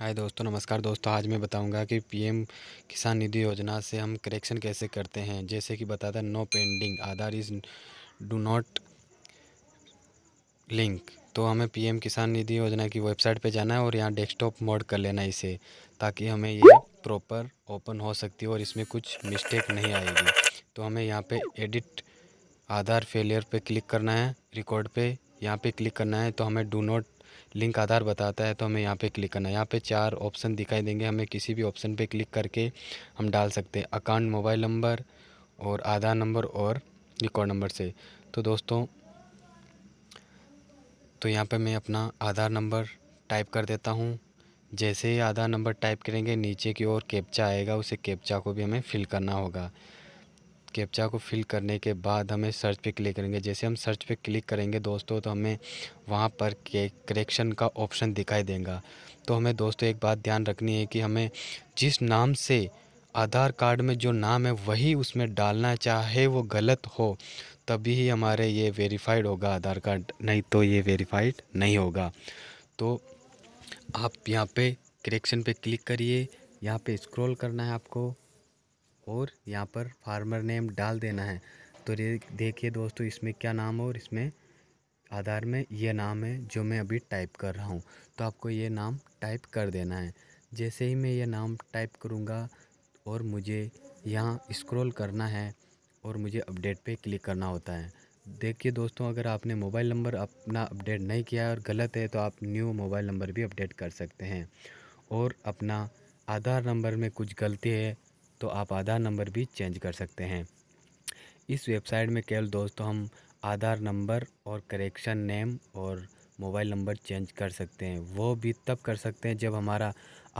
हाय दोस्तों नमस्कार दोस्तों आज मैं बताऊंगा कि पीएम किसान निधि योजना से हम करेक्शन कैसे करते हैं जैसे कि बताता no pending Aadhaar is do not link तो हमें पीएम किसान निधि योजना की वेबसाइट पे जाना है और यहाँ डेस्कटॉप मोड कर लेना है इसे ताकि हमें ये प्रॉपर ओपन हो सकती है और इसमें कुछ मिस्टेक नहीं आएगी तो हमें यहाँ पर एडिट आधार फेलियर पर क्लिक करना है रिकॉर्ड पर यहाँ पर क्लिक करना है तो हमें डू नॉट लिंक आधार बताता है तो हमें यहाँ पे क्लिक करना है यहाँ पे चार ऑप्शन दिखाई देंगे हमें किसी भी ऑप्शन पे क्लिक करके हम डाल सकते हैं अकाउंट मोबाइल नंबर और आधार नंबर और रिकॉर्ड नंबर से तो दोस्तों तो यहाँ पे मैं अपना आधार नंबर टाइप कर देता हूँ जैसे ही आधार नंबर टाइप करेंगे नीचे की ओर कैप्चा आएगा उसे कैप्चा को भी हमें फिल करना होगा कैप्चा को फिल करने के बाद हमें सर्च पे क्लिक करेंगे जैसे हम सर्च पे क्लिक करेंगे दोस्तों तो हमें वहाँ पर करेक्शन का ऑप्शन दिखाई देगा तो हमें दोस्तों एक बात ध्यान रखनी है कि हमें जिस नाम से आधार कार्ड में जो नाम है वही उसमें डालना चाहे वो गलत हो तभी ही हमारे ये वेरीफाइड होगा आधार कार्ड नहीं तो ये वेरीफाइड नहीं होगा तो आप यहाँ पे करेक्शन पे क्लिक करिए यहाँ पे स्क्रॉल करना है आपको और यहाँ पर फार्मर नेम डाल देना है तो देखिए दोस्तों इसमें क्या नाम है और इसमें आधार में ये नाम है जो मैं अभी टाइप कर रहा हूँ तो आपको ये नाम टाइप कर देना है जैसे ही मैं ये नाम टाइप करूँगा और मुझे यहाँ स्क्रॉल करना है और मुझे अपडेट पे क्लिक करना होता है देखिए दोस्तों अगर आपने मोबाइल नंबर अपना अपडेट नहीं किया है और गलत है तो आप न्यू मोबाइल नंबर भी अपडेट कर सकते हैं और अपना आधार नंबर में कुछ गलती है तो आप आधार नंबर भी चेंज कर सकते हैं इस वेबसाइट में केवल दोस्तों हम आधार नंबर और करेक्शन नेम और मोबाइल नंबर चेंज कर सकते हैं वो भी तब कर सकते हैं जब हमारा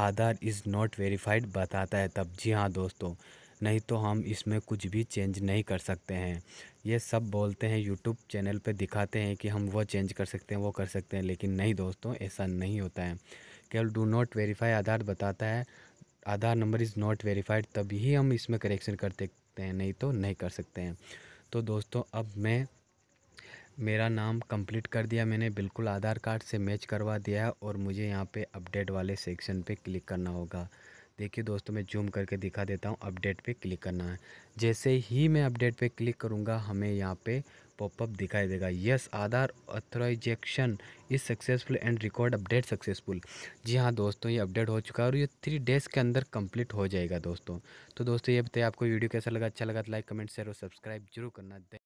आधार इज़ नॉट वेरीफाइड बताता है तब जी हाँ दोस्तों नहीं तो हम इसमें कुछ भी चेंज नहीं कर सकते हैं ये सब बोलते हैं यूट्यूब चैनल पे दिखाते हैं कि हम वो चेंज कर सकते हैं वो कर सकते हैं लेकिन नहीं दोस्तों ऐसा नहीं होता है केवल डू नॉट वेरीफाई आधार बताता है Aadhaar number is not verified तभी हम इसमें करेक्शन कर सकते हैं नहीं तो नहीं कर सकते हैं तो दोस्तों अब मैं मेरा नाम कंप्लीट कर दिया मैंने बिल्कुल आधार कार्ड से मैच करवा दिया है और मुझे यहाँ पे अपडेट वाले सेक्शन पे क्लिक करना होगा देखिए दोस्तों मैं जूम करके दिखा देता हूँ अपडेट पे क्लिक करना है जैसे ही मैं अपडेट पे क्लिक करूँगा हमें यहाँ पे पॉपअप दिखाई देगा yes Aadhaar authorization is successful and record update successful जी हाँ दोस्तों ये अपडेट हो चुका है और ये थ्री डेज़ के अंदर कंप्लीट हो जाएगा दोस्तों तो दोस्तों ये बताइए आपको वीडियो कैसा लगा अच्छा लगा तो लाइक कमेंट शेयर और सब्सक्राइब जरूर करना